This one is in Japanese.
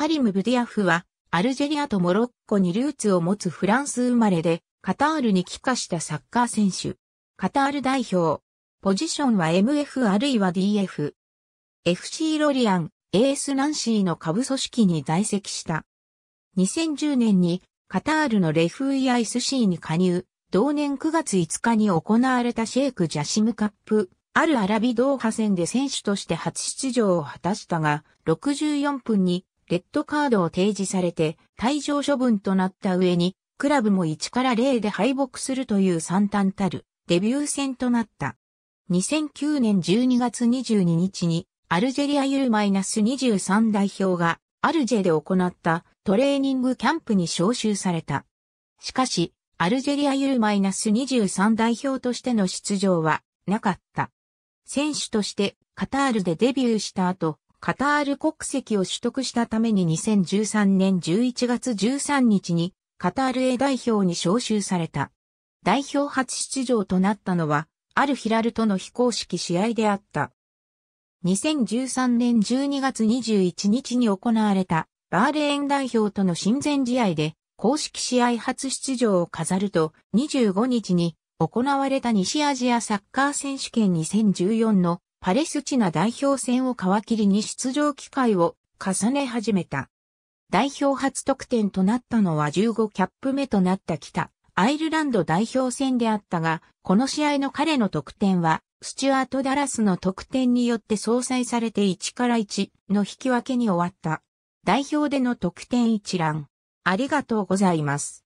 カリム・ブディアフは、アルジェリアとモロッコにルーツを持つフランス生まれで、カタールに帰化したサッカー選手。カタール代表。ポジションは MF あるいは DF。FC ロリアン、AS ナンシーの下部組織に在籍した。2010年にカタールのレフイアシーに加入。同年9月5日に行われたシェイク・ジャシムカップ、あるアラビドーハ戦で選手として初出場を果たしたが、64分にレッドカードを提示されて退場処分となった上に、クラブも1から0で敗北するという惨憺たるデビュー戦となった。2009年12月22日にアルジェリア U-23 代表がアルジェで行ったトレーニングキャンプに招集された。しかし、アルジェリア U-23 代表としての出場はなかった。選手としてカタールでデビューした後、カタール国籍を取得したために2013年11月13日にカタール A 代表に招集された。代表初出場となったのは、アルヒラルとの非公式試合であった。2013年12月21日に行われたバーレーン代表との親善試合で公式試合初出場を飾ると25日に行われた西アジアサッカー選手権2014のパレスチナ代表戦を皮切りに出場機会を重ね始めた。代表初得点となったのは15キャップ目となった北、アイルランド代表戦であったが、この試合の彼の得点は、スチュアート・ダラスの得点によって相殺されて1から1の引き分けに終わった。代表での得点一覧。ありがとうございます。